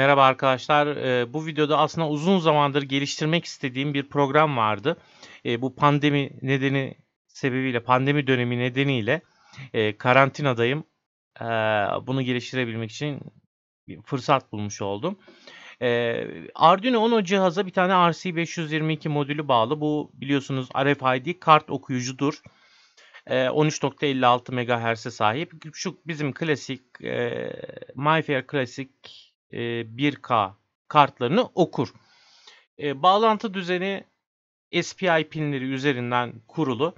Merhaba arkadaşlar. Ee, bu videoda aslında uzun zamandır geliştirmek istediğim bir program vardı. Ee, bu pandemi nedeni sebebiyle, pandemi dönemi nedeniyle e, karantinadayım. Ee, bunu geliştirebilmek için bir fırsat bulmuş oldum. Arduino Uno cihaza bir tane RC522 modülü bağlı. Bu biliyorsunuz RFID kart okuyucudur. 13.56 MHz'e sahip. Şu bizim klasik e, MyFair klasik 1K e, kartlarını okur. E, bağlantı düzeni SPI pinleri üzerinden kurulu.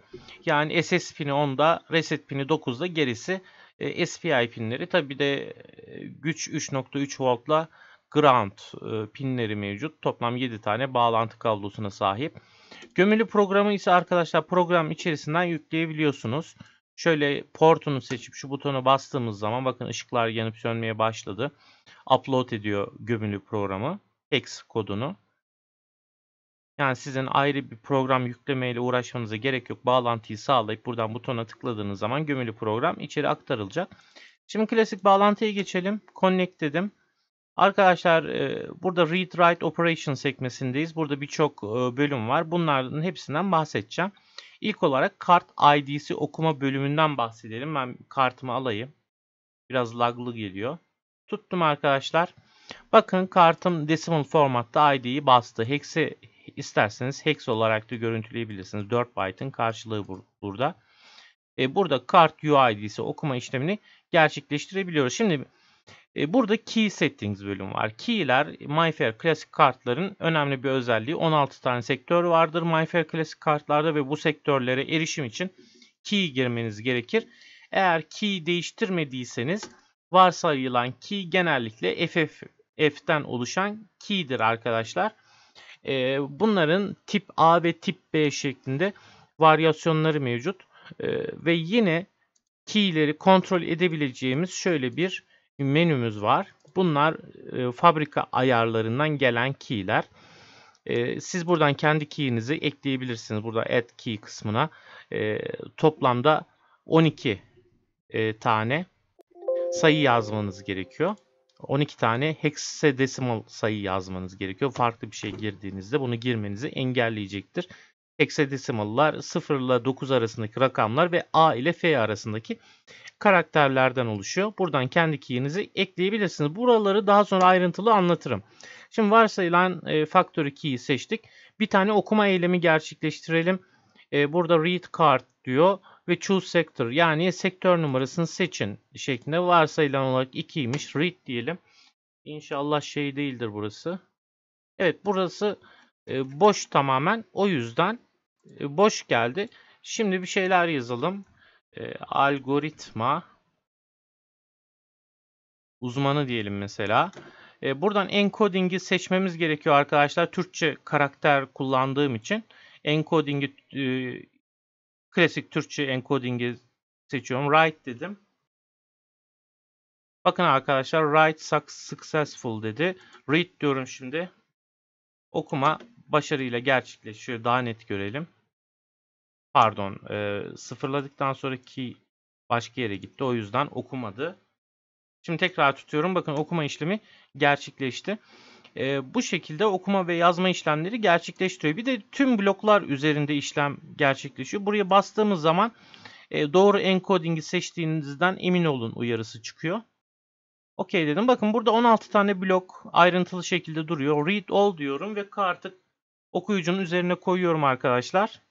Yani SS pini 10'da, reset pini 9'da gerisi e, SPI pinleri. Tabi de güç 3.3 voltla ground pinleri mevcut. Toplam 7 tane bağlantı kablosuna sahip. Gömülü programı ise arkadaşlar program içerisinden yükleyebiliyorsunuz. Şöyle portunu seçip şu butona bastığımız zaman bakın ışıklar yanıp sönmeye başladı. Upload ediyor gömülü programı. Hex kodunu. Yani sizin ayrı bir program yüklemeyle uğraşmanıza gerek yok. Bağlantıyı sağlayıp buradan butona tıkladığınız zaman gömülü program içeri aktarılacak. Şimdi klasik bağlantıya geçelim. Connect dedim. Arkadaşlar e, burada Read Write Operation sekmesindeyiz. Burada birçok e, bölüm var. Bunların hepsinden bahsedeceğim. İlk olarak kart ID'si okuma bölümünden bahsedelim. Ben kartımı alayım. Biraz laglı geliyor. Tuttum arkadaşlar. Bakın kartım decimal formatta ID'yi bastı. Hexe isterseniz hex olarak da görüntüleyebilirsiniz. 4 byte'ın karşılığı bur burada. E, burada kart UID'si okuma işlemini gerçekleştirebiliyoruz. Şimdi e, burada Key Settings bölüm var. Key'ler MyFair Classic kartların önemli bir özelliği. 16 tane sektör vardır MyFair Classic kartlarda ve bu sektörlere erişim için key girmeniz gerekir. Eğer key değiştirmediyseniz varsayılan key genellikle FF'den oluşan key'dir arkadaşlar. E, bunların tip A ve tip B şeklinde varyasyonları mevcut. E, ve yine key'leri kontrol edebileceğimiz şöyle bir menümüz var. Bunlar e, fabrika ayarlarından gelen key'ler. E, siz buradan kendi key'inizi ekleyebilirsiniz. Burada add key kısmına e, toplamda 12 e, tane sayı yazmanız gerekiyor. 12 tane heksadesimal sayı yazmanız gerekiyor. Farklı bir şey girdiğinizde bunu girmenizi engelleyecektir heksadesimallar, 0 ile 9 arasındaki rakamlar ve A ile F arasındaki karakterlerden oluşuyor. Buradan kendi keyinizi ekleyebilirsiniz. Buraları daha sonra ayrıntılı anlatırım. Şimdi varsayılan e, faktör 2'yi seçtik. Bir tane okuma eylemi gerçekleştirelim. E, burada read card diyor ve choose sector yani sektör numarasını seçin şeklinde varsayılan olarak 2'ymiş read diyelim. İnşallah şey değildir burası. Evet burası e, boş tamamen o yüzden e, boş geldi. Şimdi bir şeyler yazalım. E, algoritma uzmanı diyelim mesela. E, buradan encoding'i seçmemiz gerekiyor arkadaşlar. Türkçe karakter kullandığım için encoding'i e, klasik Türkçe encoding'i seçiyorum. Write dedim. Bakın arkadaşlar write successful dedi. Read diyorum şimdi. Okuma başarıyla gerçekleşiyor. Daha net görelim. Pardon e, sıfırladıktan sonraki başka yere gitti. O yüzden okumadı. Şimdi tekrar tutuyorum. Bakın okuma işlemi gerçekleşti. E, bu şekilde okuma ve yazma işlemleri gerçekleştiriyor. Bir de tüm bloklar üzerinde işlem gerçekleşiyor. Buraya bastığımız zaman e, doğru encoding'i seçtiğinizden emin olun uyarısı çıkıyor. Okey dedim. Bakın burada 16 tane blok ayrıntılı şekilde duruyor. Read all diyorum ve artık okuyucunun üzerine koyuyorum arkadaşlar.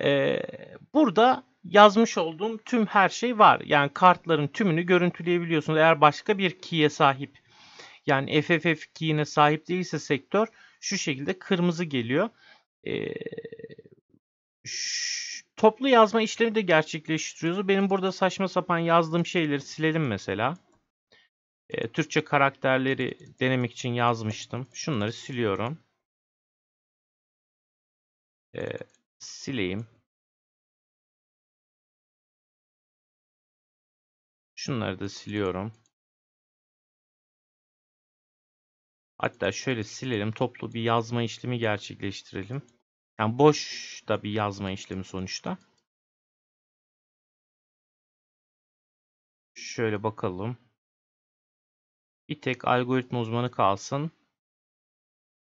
Ee, burada yazmış olduğum tüm her şey var. Yani kartların tümünü görüntüleyebiliyorsunuz. Eğer başka bir key'e sahip yani FFF key'ine sahip değilse sektör şu şekilde kırmızı geliyor. Ee, toplu yazma işlemi de gerçekleştiriyoruz. Benim burada saçma sapan yazdığım şeyleri silelim mesela. Ee, Türkçe karakterleri denemek için yazmıştım. Şunları siliyorum e, sileyim. Şunları da siliyorum. Hatta şöyle silelim. Toplu bir yazma işlemi gerçekleştirelim. Yani boş da bir yazma işlemi sonuçta. Şöyle bakalım. Bir tek algoritma uzmanı kalsın.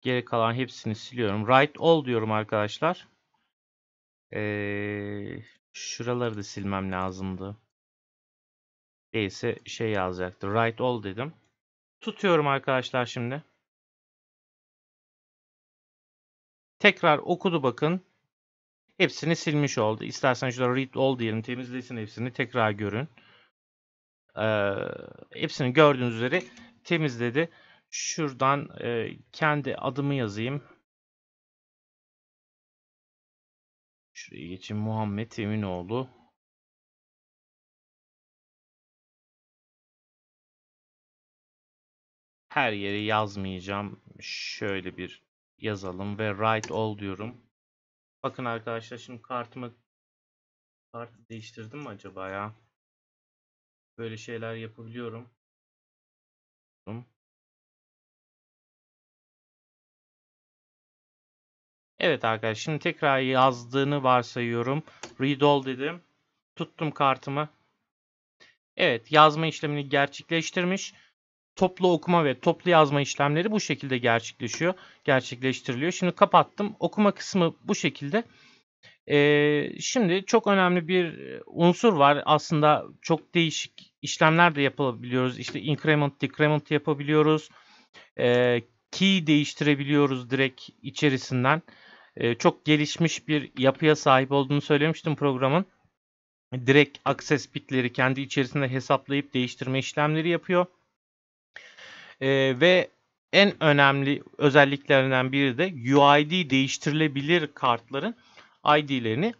Geri kalan hepsini siliyorum. Write all diyorum arkadaşlar. Ee, şuraları da silmem lazımdı. Neyse şey yazacaktı. Write all dedim. Tutuyorum arkadaşlar şimdi. Tekrar okudu bakın. Hepsini silmiş oldu. İstersen şurada read all diyelim. Temizlesin hepsini. Tekrar görün. Ee, hepsini gördüğünüz üzere temizledi. Şuradan e, kendi adımı yazayım. Şuraya geçeyim. Muhammed Eminoğlu. Her yeri yazmayacağım. Şöyle bir yazalım ve right all diyorum. Bakın arkadaşlar şimdi kartımı kart değiştirdim mi acaba ya? Böyle şeyler yapabiliyorum. Evet arkadaşlar şimdi tekrar yazdığını varsayıyorum. Read all dedim. Tuttum kartımı. Evet yazma işlemini gerçekleştirmiş. Toplu okuma ve toplu yazma işlemleri bu şekilde gerçekleşiyor. Gerçekleştiriliyor. Şimdi kapattım. Okuma kısmı bu şekilde. Ee, şimdi çok önemli bir unsur var. Aslında çok değişik işlemler de yapabiliyoruz. İşte increment, decrement yapabiliyoruz. Ee, key değiştirebiliyoruz direkt içerisinden. E, çok gelişmiş bir yapıya sahip olduğunu söylemiştim programın. Direkt access bitleri kendi içerisinde hesaplayıp değiştirme işlemleri yapıyor. E, ve en önemli özelliklerinden biri de UID değiştirilebilir kartların ID'lerini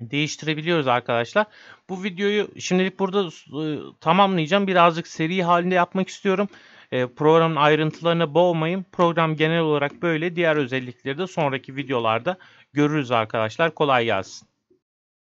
değiştirebiliyoruz arkadaşlar. Bu videoyu şimdilik burada e, tamamlayacağım. Birazcık seri halinde yapmak istiyorum. E, programın ayrıntılarına boğmayın. Program genel olarak böyle. Diğer özellikleri de sonraki videolarda görürüz arkadaşlar. Kolay gelsin.